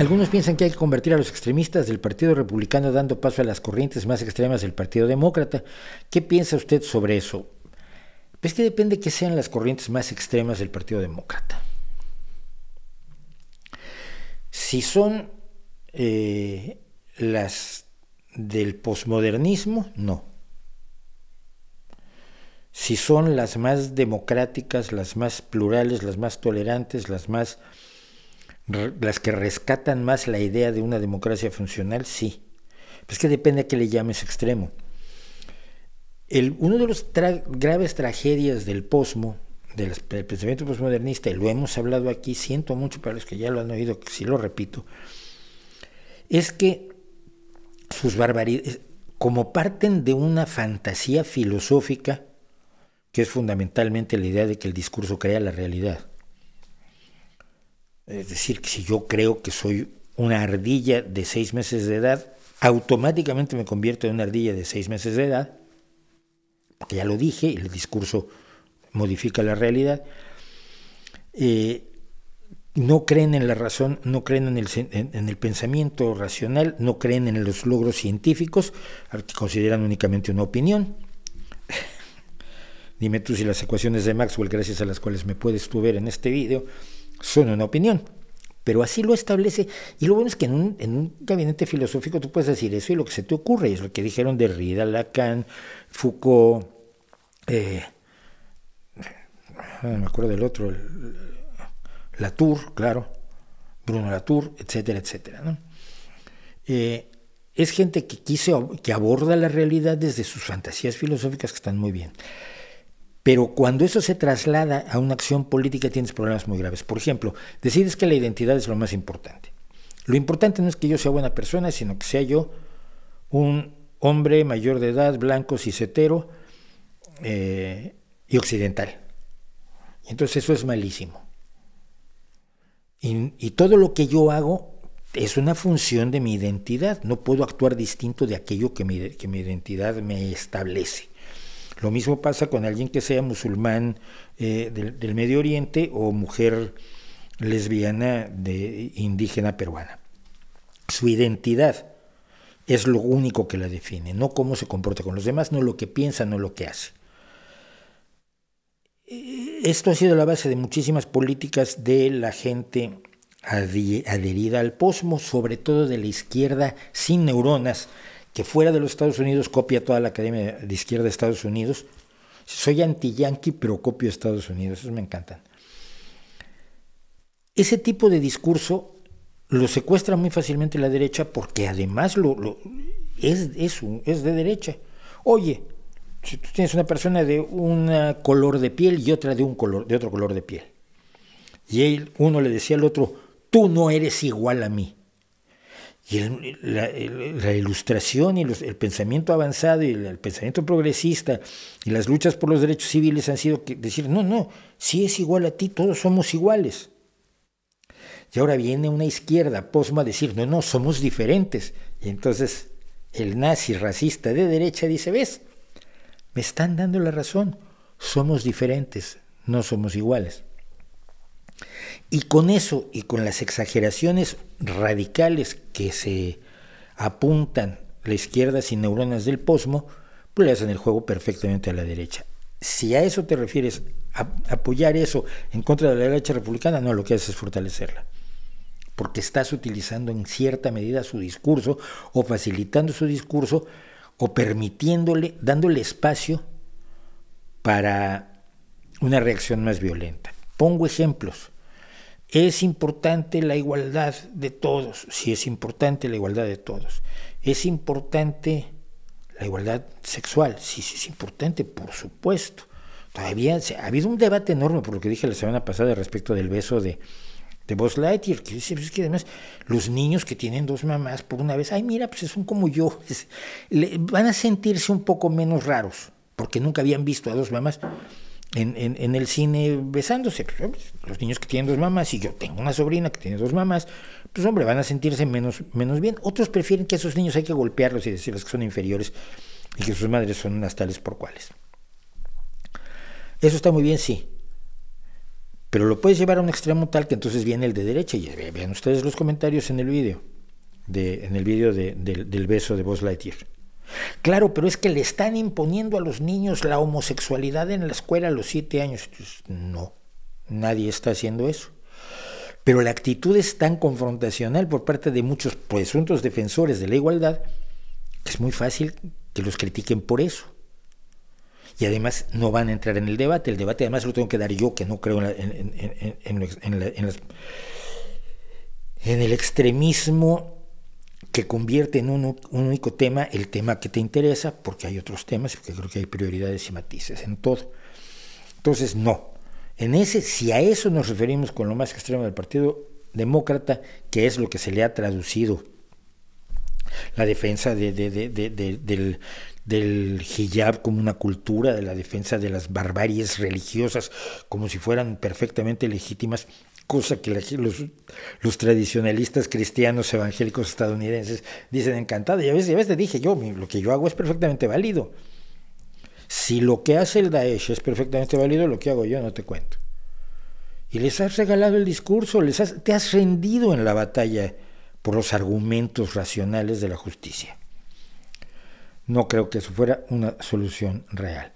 Algunos piensan que hay que convertir a los extremistas del Partido Republicano dando paso a las corrientes más extremas del Partido Demócrata. ¿Qué piensa usted sobre eso? Pues que depende que sean las corrientes más extremas del Partido Demócrata. Si son eh, las del posmodernismo, no. Si son las más democráticas, las más plurales, las más tolerantes, las más las que rescatan más la idea de una democracia funcional, sí. Pues que depende a qué le llames extremo. El, uno de los graves tragedias del posmo, del, pensamiento posmodernista, y lo hemos hablado aquí, siento mucho para los que ya lo han oído, que si lo repito, es que sus barbaridades, como parten de una fantasía filosófica, que es fundamentalmente la idea de que el discurso crea la realidad, es decir, que si yo creo que soy una ardilla de seis meses de edad, automáticamente me convierto en una ardilla de seis meses de edad, porque ya lo dije, el discurso modifica la realidad, eh, no creen en la razón, no creen en el, pensamiento racional, no creen en los logros científicos, que consideran únicamente una opinión. Dime tú si las ecuaciones de Maxwell, gracias a las cuales me puedes tú ver en este vídeo son una opinión, pero así lo establece. Y lo bueno es que en un, gabinete filosófico tú puedes decir eso y lo que se te ocurre y es lo que dijeron Derrida, Lacan, Foucault, no eh, ah, me acuerdo del otro, Latour, claro, Bruno Latour, etcétera, etcétera. Eh, es gente que, quiso, que aborda la realidad desde sus fantasías filosóficas que están muy bien. Pero cuando eso se traslada a una acción política tienes problemas muy graves. Por ejemplo, decides que la identidad es lo más importante. Lo importante no es que yo sea buena persona, sino que sea yo un hombre mayor de edad, blanco, cisetero eh, y occidental. Entonces eso es malísimo. Y, todo lo que yo hago es una función de mi identidad. No puedo actuar distinto de aquello que mi identidad me establece. Lo mismo pasa con alguien que sea musulmán eh, del, Medio Oriente o mujer lesbiana de indígena peruana. Su identidad es lo único que la define, no cómo se comporta con los demás, no lo que piensa, no lo que hace. Esto ha sido la base de muchísimas políticas de la gente adherida al posmo, sobre todo de la izquierda sin neuronas, que fuera de los Estados Unidos copia toda la Academia de Izquierda de Estados Unidos. Soy anti-yankee, pero copio Estados Unidos, esos me encantan. Ese tipo de discurso lo secuestra muy fácilmente la derecha porque además lo, es, es de derecha. Oye, si tú tienes una persona de un color de piel y otra de, un color, de otro color de piel, y él, uno le decía al otro, tú no eres igual a mí. Y la, ilustración y el pensamiento avanzado y el, pensamiento progresista y las luchas por los derechos civiles han sido decir, no, no, si es igual a ti, todos somos iguales. Y ahora viene una izquierda posma a decir, no, no, somos diferentes. Y entonces el nazi racista de derecha dice, ves, me están dando la razón, somos diferentes, no somos iguales. Y con eso y con las exageraciones radicales que se apuntan la izquierda sin neuronas del posmo, pues le hacen el juego perfectamente a la derecha. Si a eso te refieres, apoyar eso en contra de la derecha republicana, no, lo que haces es fortalecerla. Porque estás utilizando en cierta medida su discurso o facilitando su discurso o permitiéndole, dándole espacio para una reacción más violenta. Pongo ejemplos. Es importante la igualdad de todos, sí es importante la igualdad de todos. Es importante la igualdad sexual, sí, sí es importante, por supuesto. Todavía ha habido un debate enorme, por lo que dije la semana pasada, respecto del beso de, de Buzz Lightyear, que dice, pues es que además los niños que tienen dos mamás por una vez, ay mira, pues son como yo, van a sentirse un poco menos raros, porque nunca habían visto a dos mamás en, el cine besándose. Pues, los niños que tienen dos mamás, y yo tengo una sobrina que tiene dos mamás, pues hombre, van a sentirse menos, menos bien. Otros prefieren que a esos niños hay que golpearlos y decirles que son inferiores y que sus madres son unas tales por cuales. Eso está muy bien, sí. Pero lo puedes llevar a un extremo tal que entonces viene el de derecha. Y eh, vean ustedes los comentarios en el vídeo, de, en el vídeo del beso de Buzz Lightyear. Claro, pero es que le están imponiendo a los niños la homosexualidad en la escuela a los siete años. No, nadie está haciendo eso. Pero la actitud es tan confrontacional por parte de muchos presuntos defensores de la igualdad que es muy fácil que los critiquen por eso. Y además no van a entrar en el debate. El debate además lo tengo que dar yo, que no creo en, el extremismo que convierte en un, único tema el tema que te interesa, porque hay otros temas, porque creo que hay prioridades y matices en todo. Entonces, no. En ese, si a eso nos referimos con lo más extremo del Partido Demócrata, que es lo que se le ha traducido la defensa del, del hijab como una cultura, de la defensa de las barbaries religiosas como si fueran perfectamente legítimas, cosa que los, tradicionalistas cristianos evangélicos estadounidenses dicen encantada. Y a veces, te dije yo, lo que yo hago es perfectamente válido. Si lo que hace el Daesh es perfectamente válido, lo que hago yo no te cuento. Y les has regalado el discurso, les te has rendido en la batalla por los argumentos racionales de la justicia. No creo que eso fuera una solución real.